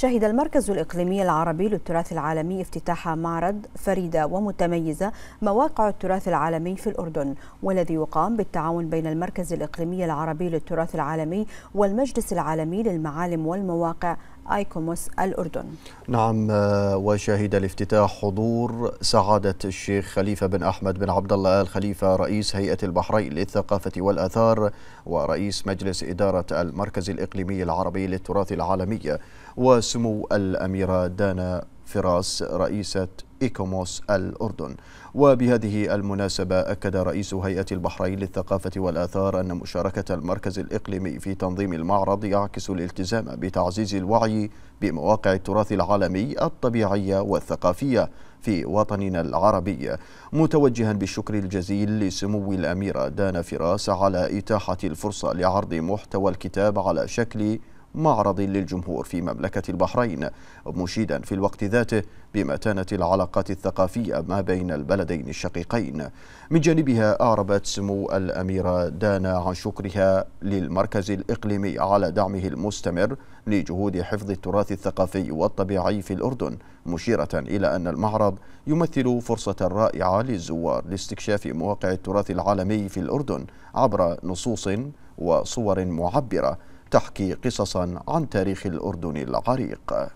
شهد المركز الإقليمي العربي للتراث العالمي افتتاح معرض فريدة ومتميزة مواقع التراث العالمي في الأردن والذي يقام بالتعاون بين المركز الإقليمي العربي للتراث العالمي والمجلس العالمي للمعالم والمواقع ايكوموس الاردن. نعم آه، وشهد الافتتاح حضور سعاده الشيخ خليفه بن احمد بن عبد الله ال خليفه رئيس هيئه البحرين للثقافه والاثار ورئيس مجلس اداره المركز الاقليمي العربي للتراث العالمي وسمو الاميره دانا فراس رئيسة إيكوموس الأردن وبهذه المناسبة أكد رئيس هيئة البحرين للثقافة والآثار أن مشاركة المركز الإقليمي في تنظيم المعرض يعكس الالتزام بتعزيز الوعي بمواقع التراث العالمي الطبيعية والثقافية في وطننا العربي متوجها بالشكر الجزيل لسمو الأميرة دانا فراس على إتاحة الفرصة لعرض محتوى الكتاب على شكل معرض للجمهور في مملكة البحرين مشيدا في الوقت ذاته بمتانة العلاقات الثقافية ما بين البلدين الشقيقين من جانبها أعربت سمو الأميرة دانا عن شكرها للمركز الإقليمي على دعمه المستمر لجهود حفظ التراث الثقافي والطبيعي في الأردن مشيرة إلى أن المعرض يمثل فرصة رائعة للزوار لاستكشاف مواقع التراث العالمي في الأردن عبر نصوص وصور معبرة تحكي قصصا عن تاريخ الأردن العريق